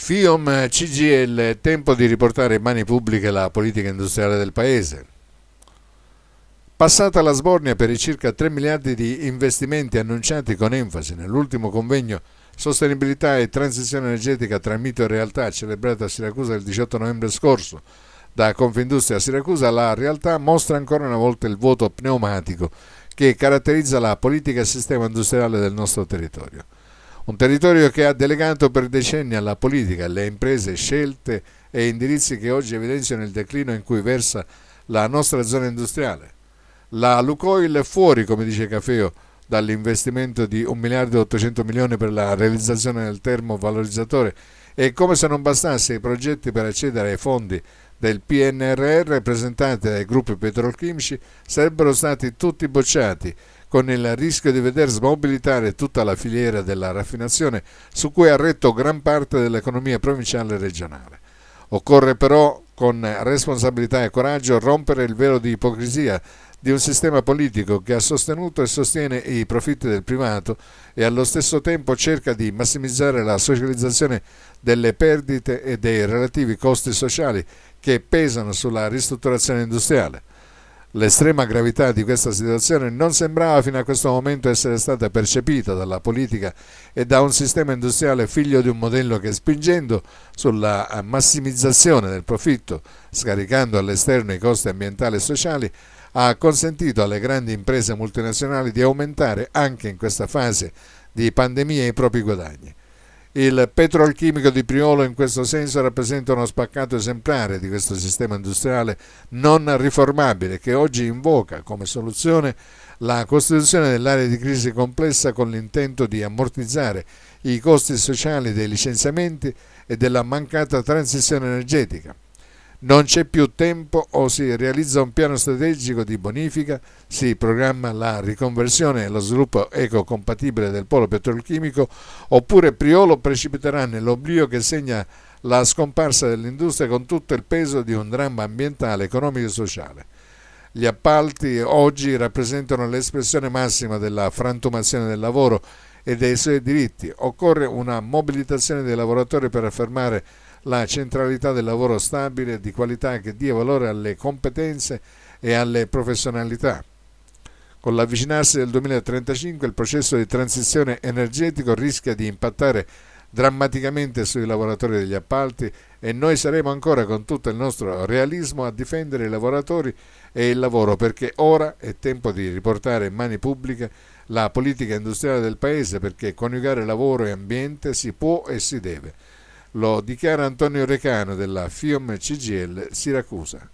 FIOM CGL, tempo di riportare in mani pubbliche la politica industriale del Paese. Passata la sbornia per i circa 3 miliardi di investimenti annunciati con enfasi nell'ultimo convegno Sostenibilità e transizione energetica tra mito e realtà celebrato a Siracusa il 18 novembre scorso, da Confindustria a Siracusa la realtà mostra ancora una volta il vuoto pneumatico che caratterizza la politica e il sistema industriale del nostro territorio. Un territorio che ha delegato per decenni alla politica, alle imprese, scelte e indirizzi che oggi evidenziano il declino in cui versa la nostra zona industriale. La Lucoil è fuori, come dice Cafeo, dall'investimento di 1 miliardo e 800 milioni per la realizzazione del termovalorizzatore e come se non bastasse i progetti per accedere ai fondi del PNRR presentati dai gruppi petrolchimici sarebbero stati tutti bocciati con il rischio di veder smobilitare tutta la filiera della raffinazione su cui ha retto gran parte dell'economia provinciale e regionale. Occorre però con responsabilità e coraggio rompere il velo di ipocrisia di un sistema politico che ha sostenuto e sostiene i profitti del privato e allo stesso tempo cerca di massimizzare la socializzazione delle perdite e dei relativi costi sociali che pesano sulla ristrutturazione industriale. L'estrema gravità di questa situazione non sembrava fino a questo momento essere stata percepita dalla politica e da un sistema industriale figlio di un modello che spingendo sulla eh, massimizzazione del profitto, scaricando all'esterno i costi ambientali e sociali, ha consentito alle grandi imprese multinazionali di aumentare anche in questa fase di pandemia i propri guadagni. Il petrolchimico di Priolo in questo senso rappresenta uno spaccato esemplare di questo sistema industriale non riformabile che oggi invoca come soluzione la costituzione dell'area di crisi complessa con l'intento di ammortizzare i costi sociali dei licenziamenti e della mancata transizione energetica. Non c'è più tempo o si realizza un piano strategico di bonifica, si programma la riconversione e lo sviluppo ecocompatibile del polo petrolchimico, oppure Priolo precipiterà nell'oblio che segna la scomparsa dell'industria con tutto il peso di un dramma ambientale, economico e sociale. Gli appalti oggi rappresentano l'espressione massima della frantumazione del lavoro e dei suoi diritti. Occorre una mobilitazione dei lavoratori per affermare la centralità del lavoro stabile e di qualità che dia valore alle competenze e alle professionalità. Con l'avvicinarsi del 2035 il processo di transizione energetico rischia di impattare drammaticamente sui lavoratori degli appalti e noi saremo ancora con tutto il nostro realismo a difendere i lavoratori e il lavoro perché ora è tempo di riportare in mani pubbliche la politica industriale del Paese perché coniugare lavoro e ambiente si può e si deve. Lo dichiara Antonio Recano della FIOM CGL Siracusa.